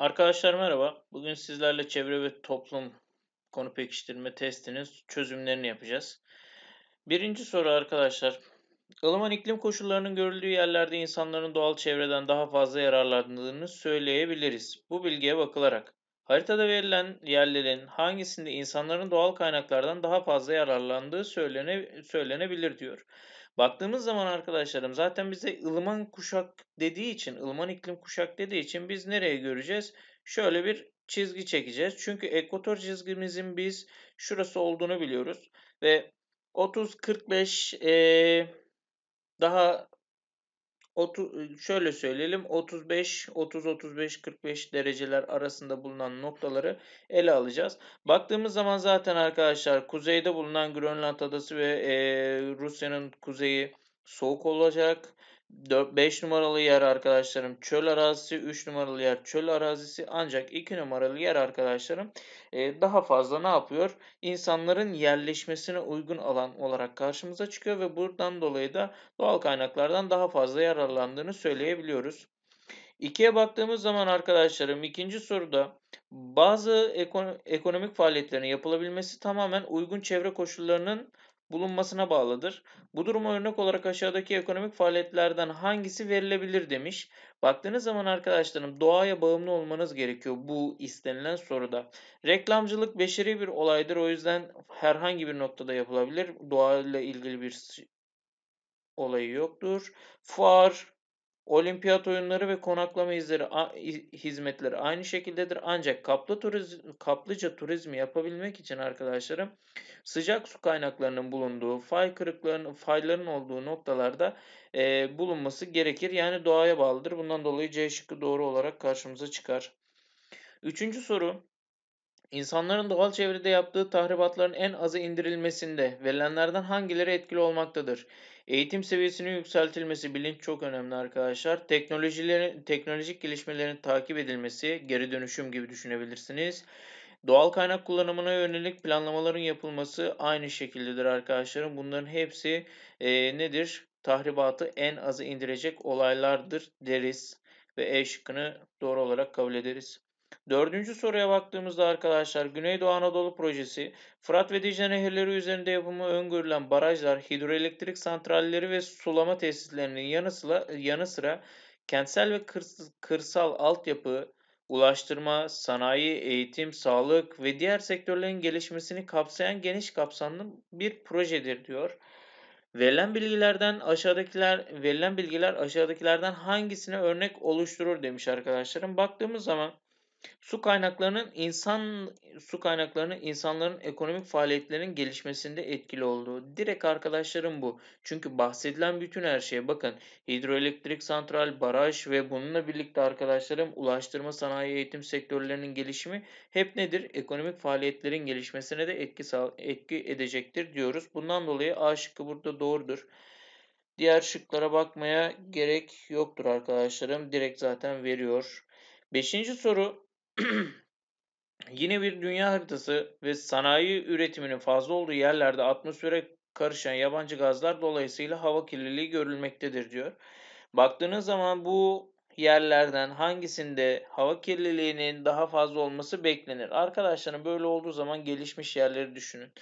Arkadaşlar merhaba. Bugün sizlerle çevre ve toplum konu pekiştirme testinin çözümlerini yapacağız. Birinci soru arkadaşlar. ılıman iklim koşullarının görüldüğü yerlerde insanların doğal çevreden daha fazla yararlandığını söyleyebiliriz. Bu bilgiye bakılarak haritada verilen yerlerin hangisinde insanların doğal kaynaklardan daha fazla yararlandığı söylene, söylenebilir diyor. Baktığımız zaman arkadaşlarım zaten bize ılıman kuşak dediği için, ılıman iklim kuşak dediği için biz nereye göreceğiz? Şöyle bir çizgi çekeceğiz. Çünkü ekvator çizgimizin biz şurası olduğunu biliyoruz. Ve 30-45 e, daha Iı, şöyle söyleyelim 35 30 35 45 dereceler arasında bulunan noktaları ele alacağız. Baktığımız zaman zaten arkadaşlar kuzeyde bulunan Grönland adası ve e, Rusya'nın kuzeyi soğuk olacak. 5 numaralı yer arkadaşlarım çöl arazisi, 3 numaralı yer çöl arazisi ancak 2 numaralı yer arkadaşlarım e, daha fazla ne yapıyor? İnsanların yerleşmesine uygun alan olarak karşımıza çıkıyor ve buradan dolayı da doğal kaynaklardan daha fazla yararlandığını söyleyebiliyoruz. 2'ye baktığımız zaman arkadaşlarım ikinci soruda bazı ekonomik faaliyetlerin yapılabilmesi tamamen uygun çevre koşullarının bulunmasına bağlıdır. Bu duruma örnek olarak aşağıdaki ekonomik faaliyetlerden hangisi verilebilir demiş. Baktığınız zaman arkadaşlarım doğaya bağımlı olmanız gerekiyor bu istenilen soruda. Reklamcılık beşeri bir olaydır o yüzden herhangi bir noktada yapılabilir. Doğayla ilgili bir olayı yoktur. Fuar, Olimpiyat oyunları ve konaklama izleri, hizmetleri aynı şekildedir. Ancak kaplı turizm, kaplıca turizmi yapabilmek için arkadaşlarım sıcak su kaynaklarının bulunduğu, fay kırıklarının, fayların olduğu noktalarda e, bulunması gerekir. Yani doğaya bağlıdır. Bundan dolayı C şıkkı doğru olarak karşımıza çıkar. Üçüncü soru. İnsanların doğal çevrede yaptığı tahribatların en azı indirilmesinde verilenlerden hangileri etkili olmaktadır? Eğitim seviyesinin yükseltilmesi bilinç çok önemli arkadaşlar. Teknolojilerin, teknolojik gelişmelerin takip edilmesi, geri dönüşüm gibi düşünebilirsiniz. Doğal kaynak kullanımına yönelik planlamaların yapılması aynı şekildedir arkadaşlarım. Bunların hepsi e, nedir? Tahribatı en azı indirecek olaylardır deriz ve E şıkkını doğru olarak kabul ederiz. Dördüncü soruya baktığımızda arkadaşlar Güneydoğu Anadolu Projesi, Fırat ve Dicle nehirleri üzerinde yapımı öngörülen barajlar, hidroelektrik santralleri ve sulama tesislerinin yanı sıra, yanı sıra kentsel ve kırsal altyapı, ulaştırma, sanayi, eğitim, sağlık ve diğer sektörlerin gelişmesini kapsayan geniş kapsamlı bir projedir diyor. Verilen bilgilerden aşağıdakiler verilen bilgiler aşağıdakilerden hangisine örnek oluşturur demiş arkadaşlarım. Baktığımız zaman Su kaynaklarının insan su kaynaklarının insanların ekonomik faaliyetlerinin gelişmesinde etkili olduğu. Direkt arkadaşlarım bu. Çünkü bahsedilen bütün her şeye bakın. Hidroelektrik santral, baraj ve bununla birlikte arkadaşlarım ulaştırma, sanayi, eğitim sektörlerinin gelişimi hep nedir? Ekonomik faaliyetlerin gelişmesine de etki etki edecektir diyoruz. Bundan dolayı A şıkkı burada doğrudur. Diğer şıklara bakmaya gerek yoktur arkadaşlarım. Direkt zaten veriyor. Beşinci soru Yine bir dünya haritası ve sanayi üretiminin fazla olduğu yerlerde atmosfere karışan yabancı gazlar dolayısıyla hava kirliliği görülmektedir diyor. Baktığınız zaman bu yerlerden hangisinde hava kirliliğinin daha fazla olması beklenir? Arkadaşlarım böyle olduğu zaman gelişmiş yerleri düşünün.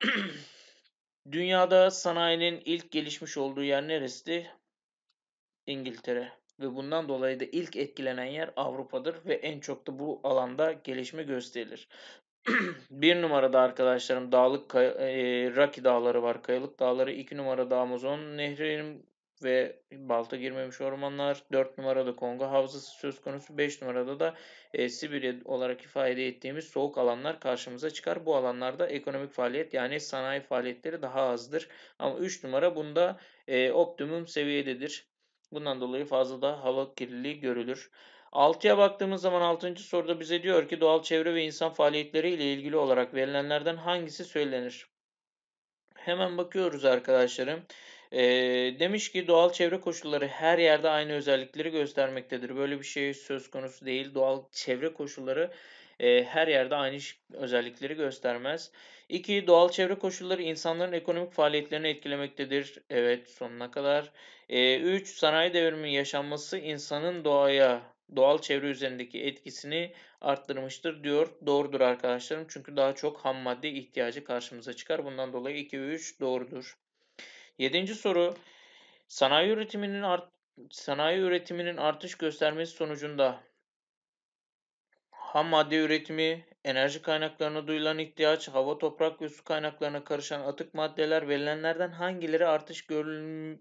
Dünyada sanayinin ilk gelişmiş olduğu yer neresi? İngiltere ve bundan dolayı da ilk etkilenen yer Avrupa'dır ve en çok da bu alanda gelişme gösterilir. bir numarada arkadaşlarım dağlık e, Rocky dağları var, kayalık dağları. iki numarada Amazon nehri ve balta girmemiş ormanlar. dört numarada Kongo havzası söz konusu. beş numarada da e, Sibirya olarak ifade ettiğimiz soğuk alanlar karşımıza çıkar. Bu alanlarda ekonomik faaliyet yani sanayi faaliyetleri daha azdır. Ama üç numara bunda e, optimum seviyededir. Bundan dolayı fazla da hava kirliliği görülür. 6'ya baktığımız zaman 6. soruda bize diyor ki doğal çevre ve insan faaliyetleri ile ilgili olarak verilenlerden hangisi söylenir? Hemen bakıyoruz arkadaşlarım. E, demiş ki doğal çevre koşulları her yerde aynı özellikleri göstermektedir. Böyle bir şey söz konusu değil. Doğal çevre koşulları e, her yerde aynı özellikleri göstermez. İki, doğal çevre koşulları insanların ekonomik faaliyetlerini etkilemektedir. Evet, sonuna kadar. E, üç, sanayi devriminin yaşanması insanın doğaya, doğal çevre üzerindeki etkisini arttırmıştır diyor. Doğrudur arkadaşlarım çünkü daha çok ham madde ihtiyacı karşımıza çıkar. Bundan dolayı 2 ve 3 doğrudur. Yedinci soru. Sanayi üretiminin art sanayi üretiminin artış göstermesi sonucunda ham madde üretimi, enerji kaynaklarına duyulan ihtiyaç, hava, toprak ve su kaynaklarına karışan atık maddeler verilenlerden hangileri artış görül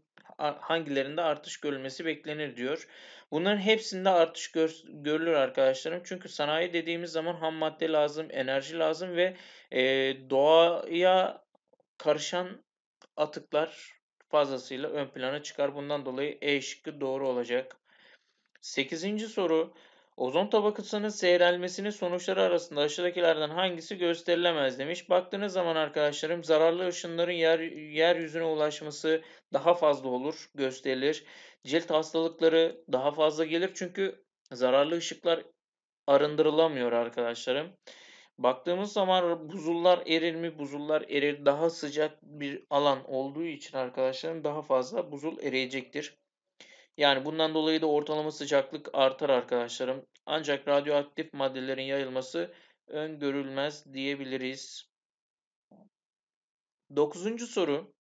hangilerinde artış görülmesi beklenir diyor. Bunların hepsinde artış gör, görülür arkadaşlarım. Çünkü sanayi dediğimiz zaman ham madde lazım, enerji lazım ve e, doğaya karışan atıklar fazlasıyla ön plana çıkar. Bundan dolayı E şıkkı doğru olacak. 8. soru Ozon tabakasının seyrelmesinin sonuçları arasında aşağıdakilerden hangisi gösterilemez demiş. Baktığınız zaman arkadaşlarım zararlı ışınların yer, yeryüzüne ulaşması daha fazla olur, gösterilir. Cilt hastalıkları daha fazla gelir çünkü zararlı ışıklar arındırılamıyor arkadaşlarım. Baktığımız zaman buzullar erir mi? Buzullar erir. Daha sıcak bir alan olduğu için arkadaşlarım daha fazla buzul eriyecektir. Yani bundan dolayı da ortalama sıcaklık artar arkadaşlarım. Ancak radyoaktif maddelerin yayılması öngörülmez diyebiliriz. Dokuzuncu soru.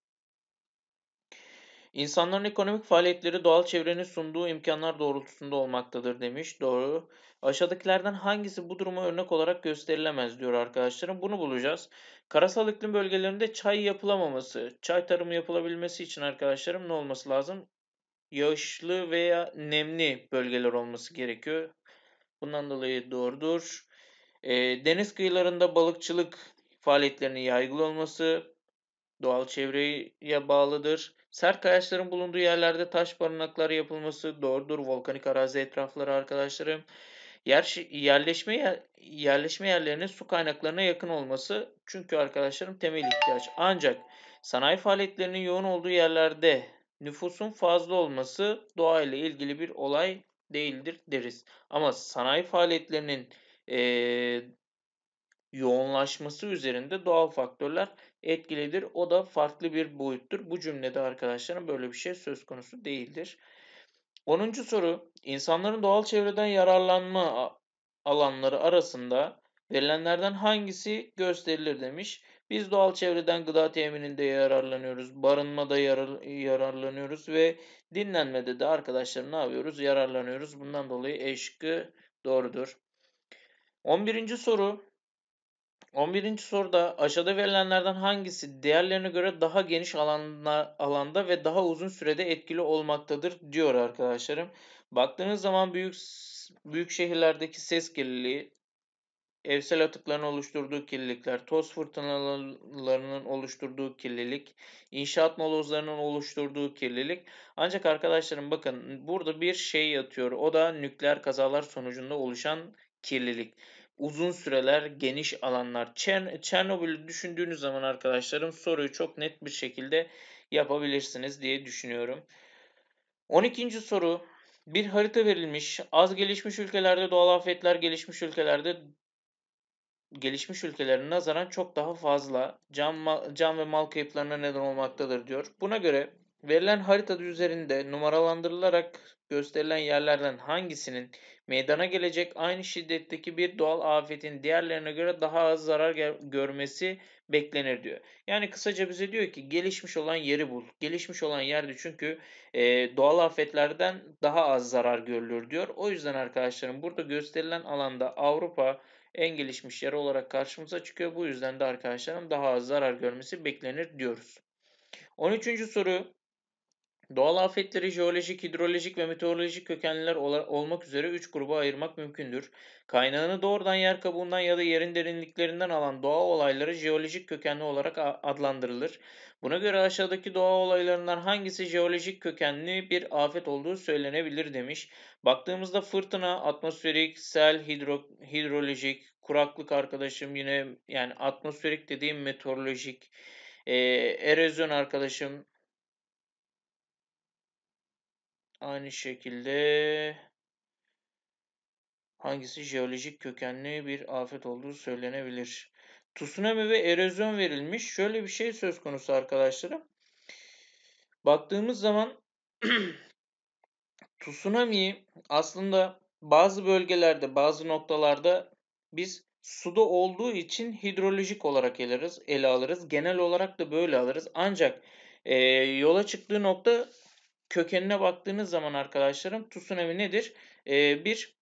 İnsanların ekonomik faaliyetleri doğal çevrenin sunduğu imkanlar doğrultusunda olmaktadır demiş. Doğru. Aşağıdakilerden hangisi bu duruma örnek olarak gösterilemez diyor arkadaşlarım. Bunu bulacağız. Karasal iklim bölgelerinde çay yapılamaması, çay tarımı yapılabilmesi için arkadaşlarım ne olması lazım? yağışlı veya nemli bölgeler olması gerekiyor. Bundan dolayı doğrudur. E, deniz kıyılarında balıkçılık faaliyetlerinin yaygın olması doğal çevreye bağlıdır. Sert kayaçların bulunduğu yerlerde taş barınaklar yapılması doğrudur. Volkanik arazi etrafları arkadaşlarım. Yer, yerleşme yerleşme yerlerinin su kaynaklarına yakın olması çünkü arkadaşlarım temel ihtiyaç. Ancak sanayi faaliyetlerinin yoğun olduğu yerlerde nüfusun fazla olması ile ilgili bir olay değildir deriz. Ama sanayi faaliyetlerinin e, yoğunlaşması üzerinde doğal faktörler etkilidir. O da farklı bir boyuttur. Bu cümlede arkadaşlarım böyle bir şey söz konusu değildir. 10. soru insanların doğal çevreden yararlanma alanları arasında verilenlerden hangisi gösterilir demiş. Biz doğal çevreden gıda temininde yararlanıyoruz, barınmada yarar, yararlanıyoruz ve dinlenmede de arkadaşlar ne yapıyoruz? Yararlanıyoruz. Bundan dolayı E şıkkı doğrudur. 11. soru 11. soruda aşağıda verilenlerden hangisi diğerlerine göre daha geniş alanlar, alanda ve daha uzun sürede etkili olmaktadır diyor arkadaşlarım. Baktığınız zaman büyük büyük şehirlerdeki ses kirliliği, evsel atıkların oluşturduğu kirlilikler, toz fırtınalarının oluşturduğu kirlilik, inşaat molozlarının oluşturduğu kirlilik. Ancak arkadaşlarım bakın burada bir şey yatıyor. O da nükleer kazalar sonucunda oluşan kirlilik. Uzun süreler, geniş alanlar. Çern Çernobil'i düşündüğünüz zaman arkadaşlarım soruyu çok net bir şekilde yapabilirsiniz diye düşünüyorum. 12. soru bir harita verilmiş. Az gelişmiş ülkelerde doğal afetler, gelişmiş ülkelerde gelişmiş ülkelerine nazaran çok daha fazla can, mal, can ve mal kayıplarına neden olmaktadır diyor. Buna göre verilen harita üzerinde numaralandırılarak gösterilen yerlerden hangisinin meydana gelecek aynı şiddetteki bir doğal afetin diğerlerine göre daha az zarar görmesi beklenir diyor. Yani kısaca bize diyor ki gelişmiş olan yeri bul. Gelişmiş olan yerde çünkü e, doğal afetlerden daha az zarar görülür diyor. O yüzden arkadaşlarım burada gösterilen alanda Avrupa, en gelişmiş yer olarak karşımıza çıkıyor. Bu yüzden de arkadaşlarım daha az zarar görmesi beklenir diyoruz. 13. soru Doğal afetleri jeolojik, hidrolojik ve meteorolojik kökenliler olmak üzere 3 gruba ayırmak mümkündür. Kaynağını doğrudan yer kabuğundan ya da yerin derinliklerinden alan doğa olayları jeolojik kökenli olarak adlandırılır. Buna göre aşağıdaki doğa olaylarından hangisi jeolojik kökenli bir afet olduğu söylenebilir demiş. Baktığımızda fırtına, atmosferik, sel, hidro, hidrolojik, kuraklık arkadaşım yine yani atmosferik dediğim meteorolojik, e, erozyon arkadaşım Aynı şekilde hangisi jeolojik kökenli bir afet olduğu söylenebilir. Tsunami ve erozyon verilmiş. Şöyle bir şey söz konusu arkadaşlarım. Baktığımız zaman tsunami aslında bazı bölgelerde, bazı noktalarda biz suda olduğu için hidrolojik olarak eleriz, ele alırız. Genel olarak da böyle alırız. Ancak e, yola çıktığı nokta kökenine baktığınız zaman arkadaşlarım tsunami nedir? E, bir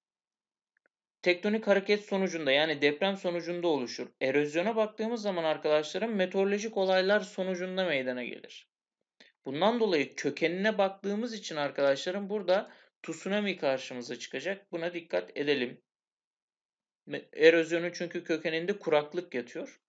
tektonik hareket sonucunda yani deprem sonucunda oluşur. Erozyona baktığımız zaman arkadaşlarım meteorolojik olaylar sonucunda meydana gelir. Bundan dolayı kökenine baktığımız için arkadaşlarım burada tsunami karşımıza çıkacak. Buna dikkat edelim. Erozyonun çünkü kökeninde kuraklık yatıyor.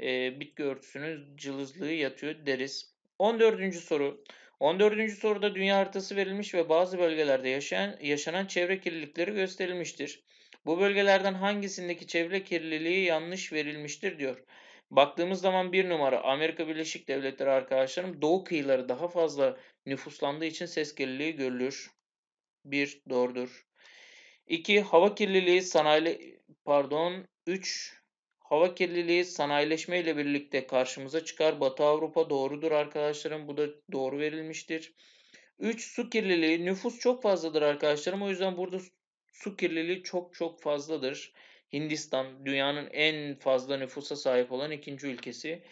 E, bitki örtüsünün cılızlığı yatıyor deriz. 14. soru. 14. soruda dünya haritası verilmiş ve bazı bölgelerde yaşayan, yaşanan çevre kirlilikleri gösterilmiştir. Bu bölgelerden hangisindeki çevre kirliliği yanlış verilmiştir diyor. Baktığımız zaman bir numara Amerika Birleşik Devletleri arkadaşlarım doğu kıyıları daha fazla nüfuslandığı için ses kirliliği görülür. Bir doğrudur. İki Hava kirliliği sanayi pardon 3 Hava kirliliği sanayileşme ile birlikte karşımıza çıkar. Batı Avrupa doğrudur arkadaşlarım. Bu da doğru verilmiştir. 3. Su kirliliği. Nüfus çok fazladır arkadaşlarım. O yüzden burada su kirliliği çok çok fazladır. Hindistan dünyanın en fazla nüfusa sahip olan ikinci ülkesi.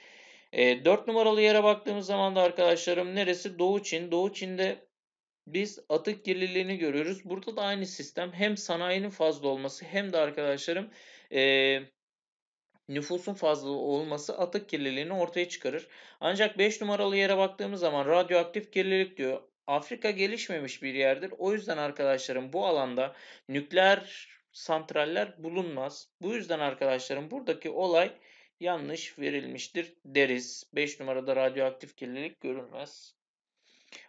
E, numaralı yere baktığımız zaman da arkadaşlarım neresi? Doğu Çin. Doğu Çin'de biz atık kirliliğini görüyoruz. Burada da aynı sistem hem sanayinin fazla olması hem de arkadaşlarım e, nüfusun fazla olması atık kirliliğini ortaya çıkarır. Ancak 5 numaralı yere baktığımız zaman radyoaktif kirlilik diyor. Afrika gelişmemiş bir yerdir. O yüzden arkadaşlarım bu alanda nükleer santraller bulunmaz. Bu yüzden arkadaşlarım buradaki olay yanlış verilmiştir deriz. 5 numarada radyoaktif kirlilik görülmez.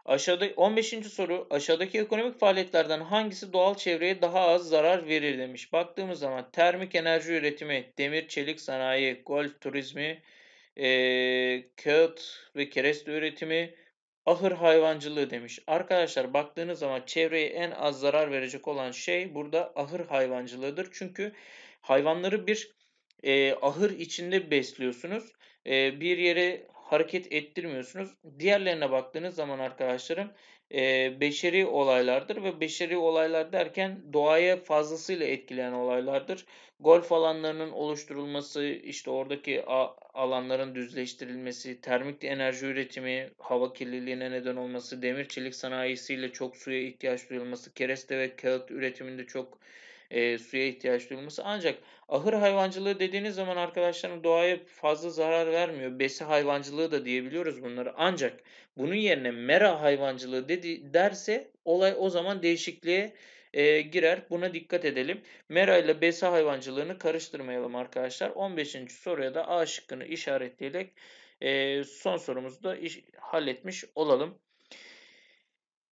Aşağıda 15. soru aşağıdaki ekonomik faaliyetlerden hangisi doğal çevreye daha az zarar verir demiş. Baktığımız zaman termik enerji üretimi, demir çelik sanayi, golf turizmi, e, kağıt ve kereste üretimi, ahır hayvancılığı demiş. Arkadaşlar baktığınız zaman çevreye en az zarar verecek olan şey burada ahır hayvancılığıdır. Çünkü hayvanları bir e, ahır içinde besliyorsunuz. E, bir yere hareket ettirmiyorsunuz. Diğerlerine baktığınız zaman arkadaşlarım e, beşeri olaylardır ve beşeri olaylar derken doğaya fazlasıyla etkileyen olaylardır. Golf alanlarının oluşturulması, işte oradaki alanların düzleştirilmesi, termik enerji üretimi, hava kirliliğine neden olması, demir çelik sanayisiyle çok suya ihtiyaç duyulması, kereste ve kağıt üretiminde çok e, suya ihtiyaç duyulması. Ancak ahır hayvancılığı dediğiniz zaman arkadaşlarım doğaya fazla zarar vermiyor. Besi hayvancılığı da diyebiliyoruz bunları. Ancak bunun yerine mera hayvancılığı dedi, derse olay o zaman değişikliğe e, girer. Buna dikkat edelim. Mera ile besa hayvancılığını karıştırmayalım arkadaşlar. 15. soruya da A şıkkını işaretleyerek e, son sorumuzu da iş, halletmiş olalım.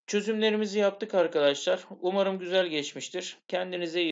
Çözümlerimizi yaptık arkadaşlar. Umarım güzel geçmiştir. Kendinize iyi